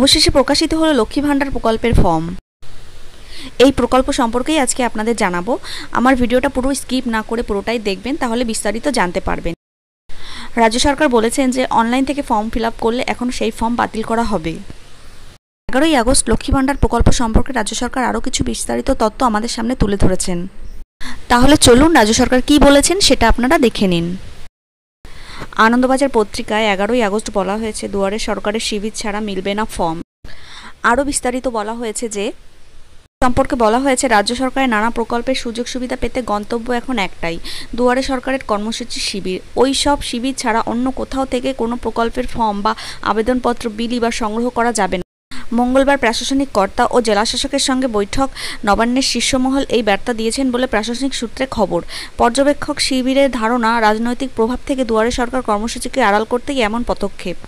অবশেষে প্রকাশিত হলো লক্ষ্মী ভাণ্ডার প্রকল্পের ফর্ম এই প্রকল্প সম্পর্কেই আজকে আপনাদের জানাবো আমার ভিডিওটা পুরো স্কিপ না করে পুরোটাই দেখবেন তাহলে বিস্তারিত জানতে পারবেন রাজ্য সরকার বলেছেন যে অনলাইন থেকে ফর্ম ফিল করলে এখন সেই ফর্ম বাতিল করা হবে এগারোই আগস্ট লক্ষ্মী ভাণ্ডার প্রকল্প সম্পর্কে রাজ্য সরকার আরও কিছু বিস্তারিত তথ্য আমাদের সামনে তুলে ধরেছেন তাহলে চলুন রাজ্য সরকার কি বলেছেন সেটা আপনারা দেখে নিন আনন্দবাজার পত্রিকায় এগারোই আগস্ট বলা হয়েছে দুয়ারে সরকারের শিবির ছাড়া মিলবে না ফর্ম আরও বিস্তারিত বলা হয়েছে যে সম্পর্কে বলা হয়েছে রাজ্য সরকারের নানা প্রকল্পের সুযোগ সুবিধা পেতে গন্তব্য এখন একটাই দুয়ারে সরকারের কর্মসূচি শিবির ওই সব শিবির ছাড়া অন্য কোথাও থেকে কোনো প্রকল্পের ফর্ম বা আবেদনপত্র বিলি বা সংগ্রহ করা যাবে না মঙ্গলবার প্রশাসনিক কর্তা ও জেলাশাসকের সঙ্গে বৈঠক নবান্নের শীর্ষমহল এই বার্তা দিয়েছেন বলে প্রশাসনিক সূত্রে খবর পর্যবেক্ষক শিবিরের ধারণা রাজনৈতিক প্রভাব থেকে দুয়ারে সরকার কর্মসূচিকে আড়াল করতেই এমন পদক্ষেপ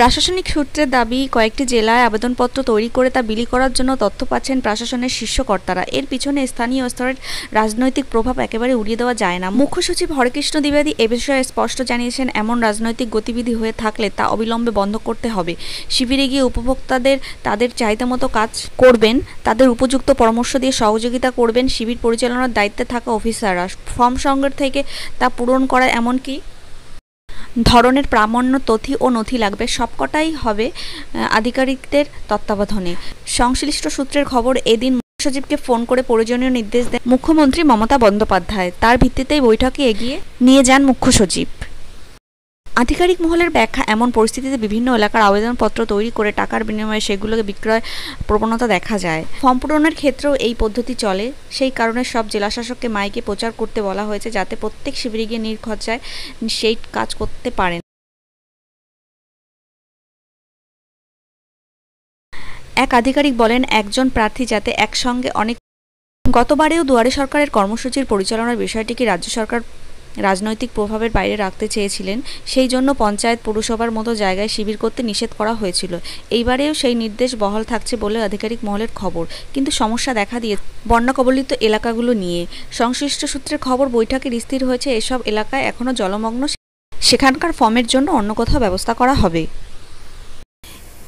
প্রশাসনিক সূত্রে দাবি কয়েকটি জেলায় আবেদনপত্র তৈরি করে তা বিলি করার জন্য তথ্য পাচ্ছেন প্রশাসনের শীর্ষকর্তারা এর পিছনে স্থানীয় স্তরের রাজনৈতিক প্রভাব একেবারে উড়িয়ে দেওয়া যায় না মুখ্য সচিব হরেকৃষ্ণ দ্বিবেদী এ বিষয়ে স্পষ্ট জানিয়েছেন এমন রাজনৈতিক গতিবিধি হয়ে থাকলে তা অবিলম্বে বন্ধ করতে হবে শিবিরে গিয়ে উপভোক্তাদের তাদের চাহিদা মতো কাজ করবেন তাদের উপযুক্ত পরামর্শ দিয়ে সহযোগিতা করবেন শিবির পরিচালনার দায়িত্বে থাকা অফিসাররা ফর্ম সংগ্রহ থেকে তা পূরণ করা এমনকি ধরনের প্রামাণ্য তথি ও নথি লাগবে সবকটাই হবে আধিকারিকদের তত্ত্বাবধানে সংশ্লিষ্ট সূত্রের খবর এদিন সচিবকে ফোন করে প্রয়োজনীয় নির্দেশ দেন মুখ্যমন্ত্রী মমতা বন্দ্যোপাধ্যায় তার ভিত্তিতেই বৈঠকে এগিয়ে নিয়ে যান মুখ্য সচিব আধিকারিক মহলের ব্যাখ্যা এমন পরিস্থিতিতে বিভিন্ন এলাকার আবেদনপত্র তৈরি করে টাকার বিনিময়ে সেগুলোকে বিক্রয় প্রবণতা দেখা যায় ফর্ম পূরণের ক্ষেত্রেও এই পদ্ধতি চলে সেই কারণে সব জেলাশাসককে মাইকে প্রচার করতে বলা হয়েছে যাতে প্রত্যেক শিবিরে গিয়ে নির্খরচায় সেই কাজ করতে পারেন এক আধিকারিক বলেন একজন প্রার্থী যাতে একসঙ্গে অনেক গতবারেও দুয়ারে সরকারের কর্মসূচির পরিচালনার বিষয়টিকে রাজ্য সরকার রাজনৈতিক প্রভাবের বাইরে রাখতে চেয়েছিলেন সেই জন্য পঞ্চায়েত পৌরসভার মতো জায়গায় শিবির করতে নিষেধ করা হয়েছিল এইবারেও সেই নির্দেশ বহাল থাকছে বলে আধিকারিক মহলের খবর কিন্তু সমস্যা দেখা দিয়ে বন্যা কবলিত এলাকাগুলো নিয়ে সংশ্লিষ্ট সূত্রের খবর বৈঠকে স্থির হয়েছে এসব এলাকায় এখনও জলমগ্ন সেখানকার ফর্মের জন্য অন্য কোথাও ব্যবস্থা করা হবে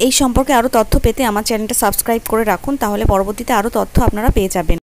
এই সম্পর্কে আরও তথ্য পেতে আমার চ্যানেলটা সাবস্ক্রাইব করে রাখুন তাহলে পরবর্তীতে আরও তথ্য আপনারা পেয়ে যাবেন